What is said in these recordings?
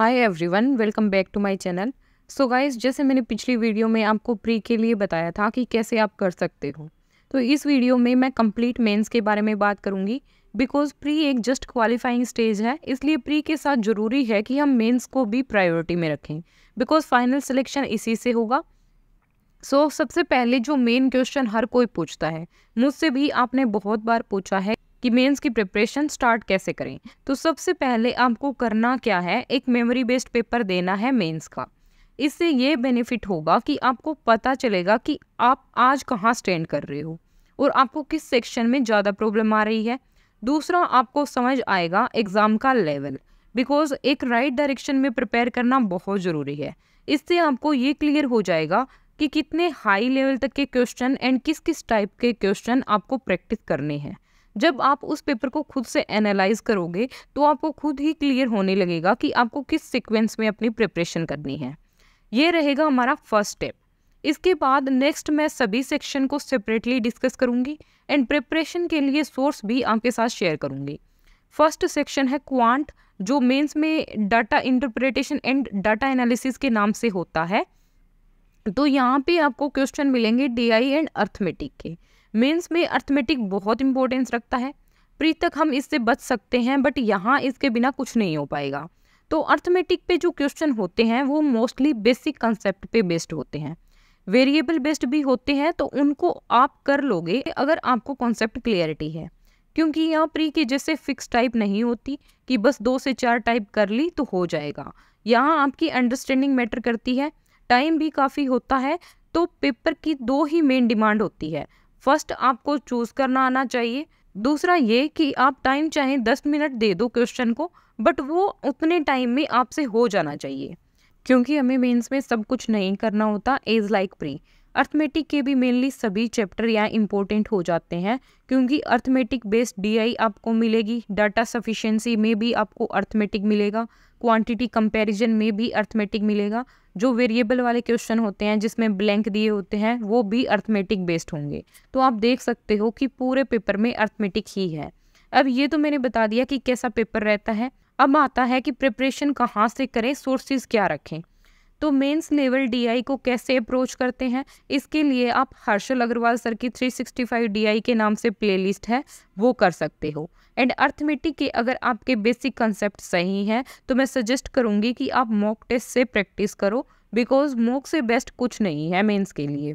hi everyone welcome back to my channel so guys जैसे मैंने पिछली वीडियो में आपको प्री के लिए बताया था कि कैसे आप कर सकते हो तो इस वीडियो में मैं कंप्लीट मेंस के बारे में बात करूंगी बिकॉज प्री एक जस्ट क्वालिफाइंग स्टेज है इसलिए प्री के साथ ज़रूरी है कि हम मेंस को भी प्रायोरिटी में रखें बिकॉज फाइनल सिलेक्शन इसी से होगा सो so, सबसे पहले जो मेन क्वेश्चन हर कोई पूछता है मुझसे भी आपने बहुत बार पूछा है कि मेंस की प्रिपरेशन स्टार्ट कैसे करें तो सबसे पहले आपको करना क्या है एक मेमोरी बेस्ड पेपर देना है मेंस का इससे ये बेनिफिट होगा कि आपको पता चलेगा कि आप आज कहाँ स्टैंड कर रहे हो और आपको किस सेक्शन में ज़्यादा प्रॉब्लम आ रही है दूसरा आपको समझ आएगा एग्ज़ाम का लेवल बिकॉज एक राइट right डायरेक्शन में प्रिपेयर करना बहुत ज़रूरी है इससे आपको ये क्लियर हो जाएगा कि कितने हाई लेवल तक के क्वेश्चन एंड किस किस टाइप के क्वेश्चन आपको प्रैक्टिस करने हैं जब आप उस पेपर को खुद से एनालाइज करोगे तो आपको खुद ही क्लियर होने लगेगा कि आपको किस सिक्वेंस में अपनी प्रिपरेशन करनी है ये रहेगा हमारा फर्स्ट स्टेप इसके बाद नेक्स्ट मैं सभी सेक्शन को सेपरेटली डिस्कस करूंगी एंड प्रिपरेशन के लिए सोर्स भी आपके साथ शेयर करूंगी फर्स्ट सेक्शन है क्वांट जो मेंस में data interpretation and data analysis के नाम से होता है तो यहाँ पे आपको क्वेश्चन मिलेंगे डी आई एंड अर्थमेटिक के मेंस में अर्थमेटिक बहुत इंपॉर्टेंस रखता है प्री तक हम इससे बच सकते हैं बट यहाँ इसके बिना कुछ नहीं हो पाएगा तो अर्थमेटिक पे जो क्वेश्चन होते हैं वो मोस्टली बेसिक कंसेप्ट पे बेस्ड होते हैं वेरिएबल बेस्ड भी होते हैं तो उनको आप कर लोगे अगर आपको कॉन्सेप्ट क्लियरिटी है क्योंकि यहाँ प्री के जैसे फिक्स टाइप नहीं होती कि बस दो से चार टाइप कर ली तो हो जाएगा यहाँ आपकी अंडरस्टैंडिंग मैटर करती है टाइम भी काफ़ी होता है तो पेपर की दो ही मेन डिमांड होती है फर्स्ट आपको चूज़ करना आना चाहिए दूसरा ये कि आप टाइम चाहे दस मिनट दे दो क्वेश्चन को बट वो उतने टाइम में आपसे हो जाना चाहिए क्योंकि हमें मेंस में सब कुछ नहीं करना होता एज लाइक प्री अर्थमेटिक के भी मेनली सभी चैप्टर यहाँ इम्पोर्टेंट हो जाते हैं क्योंकि अर्थमेटिक बेस्ड डीआई आपको मिलेगी डाटा सफिशेंसी में भी आपको अर्थमेटिक मिलेगा क्वांटिटी कंपैरिजन में भी अर्थमेटिक मिलेगा जो वेरिएबल वाले क्वेश्चन होते हैं जिसमें ब्लैंक दिए होते हैं वो भी अर्थमेटिक बेस्ड होंगे तो आप देख सकते हो कि पूरे पेपर में अर्थमेटिक ही है अब ये तो मैंने बता दिया कि कैसा पेपर रहता है अब आता है कि प्रिपरेशन कहाँ से करें सोर्सेज क्या रखें तो मेंस लेवल डीआई को कैसे अप्रोच करते हैं इसके लिए आप हर्षल अग्रवाल सर की 365 डीआई के नाम से प्लेलिस्ट है वो कर सकते हो एंड अर्थमेटिक के अगर आपके बेसिक कंसेप्ट सही हैं तो मैं सजेस्ट करूँगी कि आप मॉक टेस्ट से प्रैक्टिस करो बिकॉज मॉक से बेस्ट कुछ नहीं है मेन्स के लिए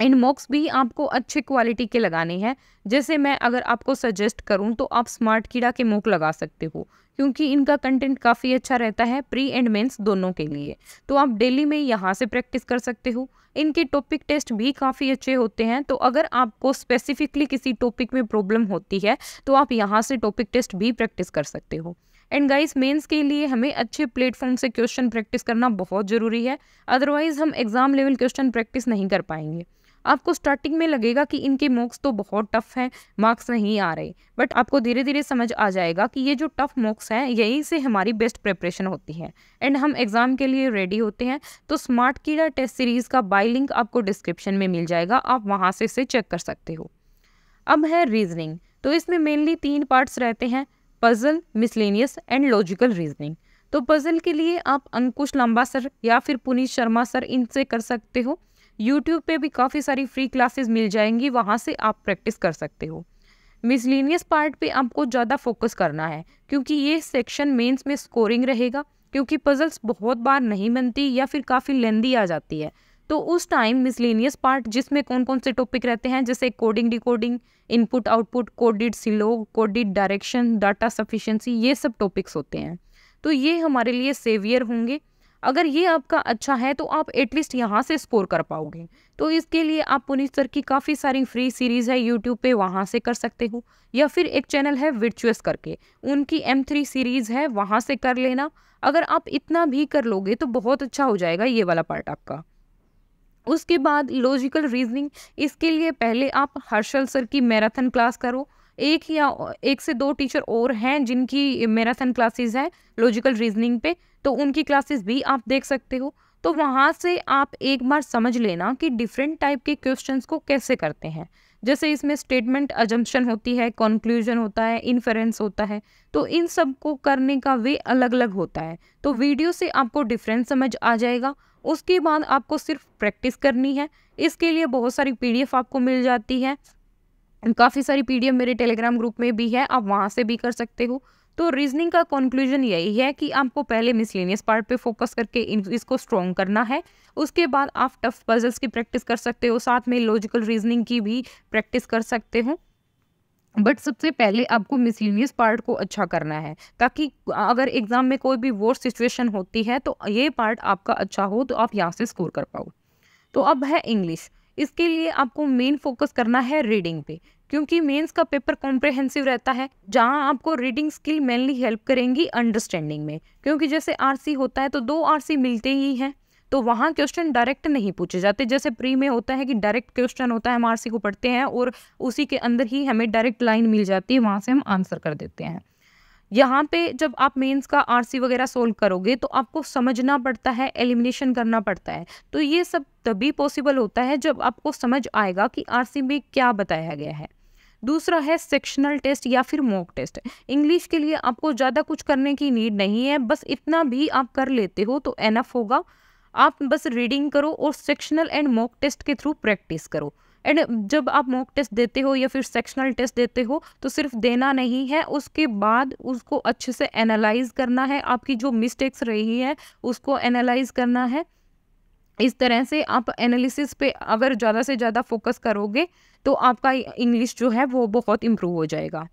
एंड मॉक्स भी आपको अच्छे क्वालिटी के लगाने हैं जैसे मैं अगर आपको सजेस्ट करूं तो आप स्मार्ट कीड़ा के मॉक लगा सकते हो क्योंकि इनका कंटेंट काफ़ी अच्छा रहता है प्री एंड मेंस दोनों के लिए तो आप डेली में यहाँ से प्रैक्टिस कर सकते हो इनके टॉपिक टेस्ट भी काफ़ी अच्छे होते हैं तो अगर आपको स्पेसिफिकली किसी टॉपिक में प्रॉब्लम होती है तो आप यहाँ से टॉपिक टेस्ट भी प्रैक्टिस कर सकते हो एंड गाइस मेंस के लिए हमें अच्छे प्लेटफॉर्म से क्वेश्चन प्रैक्टिस करना बहुत ज़रूरी है अदरवाइज़ हम एग्ज़ाम लेवल क्वेश्चन प्रैक्टिस नहीं कर पाएंगे आपको स्टार्टिंग में लगेगा कि इनके मॉक्स तो बहुत टफ हैं मार्क्स नहीं आ रहे बट आपको धीरे धीरे समझ आ जाएगा कि ये जो टफ मॉक्स हैं यहीं से हमारी बेस्ट प्रिपरेशन होती है एंड हम एग्ज़ाम के लिए रेडी होते हैं तो स्मार्ट कीड़ा टेस्ट सीरीज़ का बाई लिंक आपको डिस्क्रिप्शन में मिल जाएगा आप वहाँ से इसे चेक कर सकते हो अब है रीजनिंग तो इसमें मेनली तीन पार्ट्स रहते हैं puzzle miscellaneous and logical reasoning तो पजल के लिए आप अंकुश लांबा सर या फिर पुनीत शर्मा सर इनसे कर सकते हो यूट्यूब पे भी काफ़ी सारी फ्री क्लासेस मिल जाएंगी वहाँ से आप प्रैक्टिस कर सकते हो मिसलिनियस पार्ट पे आपको ज़्यादा फोकस करना है क्योंकि ये सेक्शन मेंस में स्कोरिंग रहेगा क्योंकि पजल्स बहुत बार नहीं बनती या फिर काफ़ी लेंदी आ जाती है तो उस टाइम मिसलिनियस पार्ट जिसमें कौन कौन से टॉपिक रहते हैं जैसे coding decoding input output coded syllogism coded direction data sufficiency ये सब टॉपिक्स होते हैं तो ये हमारे लिए सेवियर होंगे अगर ये आपका अच्छा है तो आप एटलीस्ट यहाँ से स्कोर कर पाओगे तो इसके लिए आप पुनीत सर की काफ़ी सारी फ्री सीरीज़ है यूट्यूब पे वहाँ से कर सकते हो या फिर एक चैनल है विचुअस करके उनकी एम थ्री सीरीज़ है वहाँ से कर लेना अगर आप इतना भी कर लोगे तो बहुत अच्छा हो जाएगा ये वाला पार्ट आपका उसके बाद लॉजिकल रीजनिंग इसके लिए पहले आप हर्षल सर की मैराथन क्लास करो एक या एक से दो टीचर और हैं जिनकी मैराथन क्लासेस हैं लॉजिकल रीजनिंग पे तो उनकी क्लासेस भी आप देख सकते हो तो वहाँ से आप एक बार समझ लेना कि डिफरेंट टाइप के क्वेश्चन को कैसे करते हैं जैसे इसमें स्टेटमेंट अजम्पशन होती है कॉन्क्लूजन होता है इन्फरेंस होता है तो इन सब को करने का वे अलग अलग होता है तो वीडियो से आपको डिफरेंस समझ आ जाएगा उसके बाद आपको सिर्फ प्रैक्टिस करनी है इसके लिए बहुत सारी पीडीएफ आपको मिल जाती है काफ़ी सारी पीडीएफ मेरे टेलीग्राम ग्रुप में भी है आप वहाँ से भी कर सकते हो तो रीजनिंग का कंक्लूजन यही है कि आपको पहले मिसलेनियस पार्ट पे फोकस करके इसको स्ट्रॉन्ग करना है उसके बाद आप टफ पजल्स की प्रैक्टिस कर सकते हो साथ में लॉजिकल रीजनिंग की भी प्रैक्टिस कर सकते हो बट सबसे पहले आपको मिसलिनियस पार्ट को अच्छा करना है ताकि अगर एग्ज़ाम में कोई भी वोट सिचुएशन होती है तो ये पार्ट आपका अच्छा हो तो आप यहाँ से स्कोर कर पाओ तो अब है इंग्लिश इसके लिए आपको मेन फोकस करना है रीडिंग पे क्योंकि मेंस का पेपर कॉम्प्रेहेंसिव रहता है जहां आपको रीडिंग स्किल मेनली हेल्प करेंगी अंडरस्टैंडिंग में क्योंकि जैसे आरसी होता है तो दो आरसी मिलते ही हैं तो वहाँ क्वेश्चन डायरेक्ट नहीं पूछे जाते जैसे प्री में होता है कि डायरेक्ट क्वेश्चन होता है हम आरसी को पढ़ते हैं और उसी के अंदर ही हमें डायरेक्ट लाइन मिल जाती है वहाँ से हम आंसर कर देते हैं यहाँ पे जब आप मेंस का आरसी वगैरह सोल्व करोगे तो आपको समझना पड़ता है एलिमिनेशन करना पड़ता है तो ये सब तभी पॉसिबल होता है जब आपको समझ आएगा कि आरसी में क्या बताया गया है दूसरा है सेक्शनल टेस्ट या फिर मॉक टेस्ट इंग्लिश के लिए आपको ज़्यादा कुछ करने की नीड नहीं है बस इतना भी आप कर लेते हो तो एनफ होगा आप बस रीडिंग करो और सेक्शनल एंड मॉक टेस्ट के थ्रू प्रैक्टिस करो एंड जब आप मॉक टेस्ट देते हो या फिर सेक्शनल टेस्ट देते हो तो सिर्फ देना नहीं है उसके बाद उसको अच्छे से एनालाइज करना है आपकी जो मिस्टेक्स रही है उसको एनालाइज करना है इस तरह से आप एनालिसिस पे अगर ज़्यादा से ज़्यादा फोकस करोगे तो आपका इंग्लिश जो है वो बहुत इम्प्रूव हो जाएगा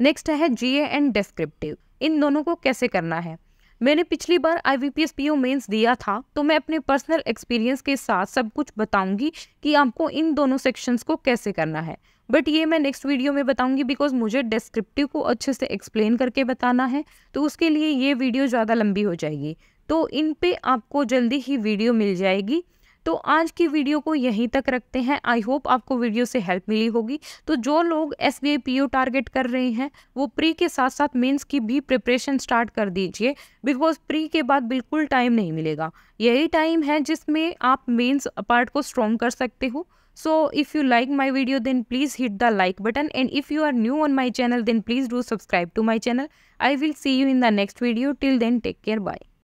नेक्स्ट है जीए एंड डिस्क्रिप्टिव इन दोनों को कैसे करना है मैंने पिछली बार I B P S P O mains दिया था तो मैं अपने पर्सनल एक्सपीरियंस के साथ सब कुछ बताऊंगी कि आपको इन दोनों सेक्शंस को कैसे करना है बट ये मैं नेक्स्ट वीडियो में बताऊंगी बिकॉज मुझे डिस्क्रिप्टिव को अच्छे से एक्सप्लेन करके बताना है तो उसके लिए ये वीडियो ज़्यादा लंबी हो जाएगी तो इन पे आपको जल्दी ही वीडियो मिल जाएगी तो आज की वीडियो को यहीं तक रखते हैं आई होप आपको वीडियो से हेल्प मिली होगी तो जो लोग एस बी टारगेट कर रहे हैं वो प्री के साथ साथ मेंस की भी प्रिपरेशन स्टार्ट कर दीजिए बिकॉज प्री के बाद बिल्कुल टाइम नहीं मिलेगा यही टाइम है जिसमें आप मेंस पार्ट को स्ट्रॉन्ग कर सकते हो so if you like my video then please hit the like button and if you are new on my channel then please do subscribe to my channel I will see you in the next video till then take care bye